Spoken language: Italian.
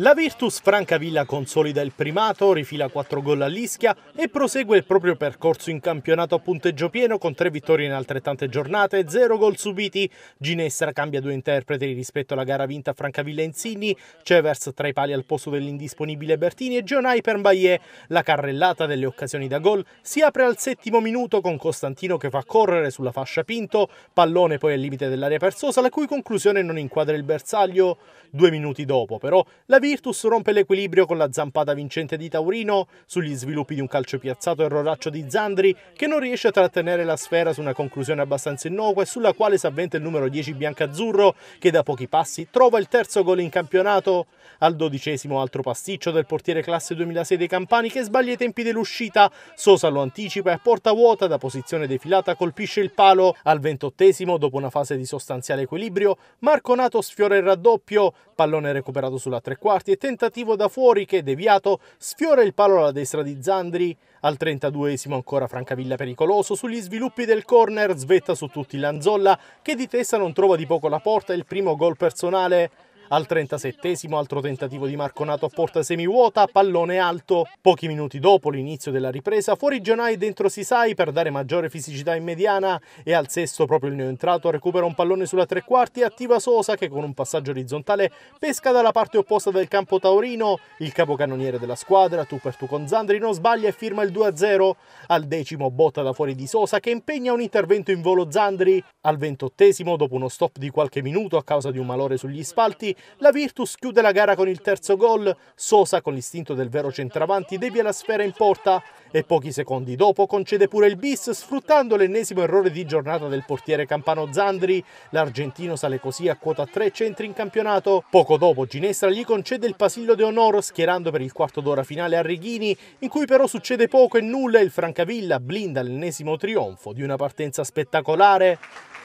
La Virtus Francavilla consolida il primato, rifila 4 gol all'Ischia e prosegue il proprio percorso in campionato a punteggio pieno con 3 vittorie in altrettante giornate, 0 gol subiti. Ginestra cambia due interpreti rispetto alla gara vinta a Francavilla in Sinni, Cevers tra i pali al posto dell'indisponibile Bertini e Gionai per Mbaye. La carrellata delle occasioni da gol si apre al settimo minuto con Costantino che fa correre sulla fascia Pinto, pallone poi al limite dell'area persosa la cui conclusione non inquadra il bersaglio. Due minuti dopo però la Virtus Virtus rompe l'equilibrio con la zampata vincente di Taurino sugli sviluppi di un calcio piazzato erroraccio di Zandri che non riesce a trattenere la sfera su una conclusione abbastanza innocua e sulla quale si avventa il numero 10 biancazzurro che da pochi passi trova il terzo gol in campionato. Al dodicesimo altro pasticcio del portiere classe 2006 dei Campani che sbaglia i tempi dell'uscita, Sosa lo anticipa e a porta vuota da posizione defilata colpisce il palo. Al ventottesimo dopo una fase di sostanziale equilibrio Marco Nato sfiora il raddoppio, pallone recuperato sulla tre quarti quarti e tentativo da fuori che, deviato, sfiora il palo alla destra di Zandri. Al 32esimo ancora Francavilla pericoloso, sugli sviluppi del corner svetta su tutti Lanzolla che di testa non trova di poco la porta e il primo gol personale. Al 37 altro tentativo di Marconato a porta semivuota, pallone alto. Pochi minuti dopo l'inizio della ripresa, fuori Gionai dentro Sisai per dare maggiore fisicità in mediana e al sesto proprio il neoentrato recupera un pallone sulla tre quarti e attiva Sosa che con un passaggio orizzontale pesca dalla parte opposta del campo taurino. Il capocannoniere della squadra, tu per tu con Zandri, non sbaglia e firma il 2-0. Al decimo botta da fuori di Sosa che impegna un intervento in volo Zandri. Al ventottesimo, dopo uno stop di qualche minuto a causa di un malore sugli spalti, la Virtus chiude la gara con il terzo gol, Sosa con l'istinto del vero centravanti devia la sfera in porta e pochi secondi dopo concede pure il bis sfruttando l'ennesimo errore di giornata del portiere Campano Zandri. L'argentino sale così a quota 3 centri in campionato. Poco dopo Ginestra gli concede il pasillo de honor schierando per il quarto d'ora finale a Arrighini in cui però succede poco e nulla e il Francavilla blinda l'ennesimo trionfo di una partenza spettacolare.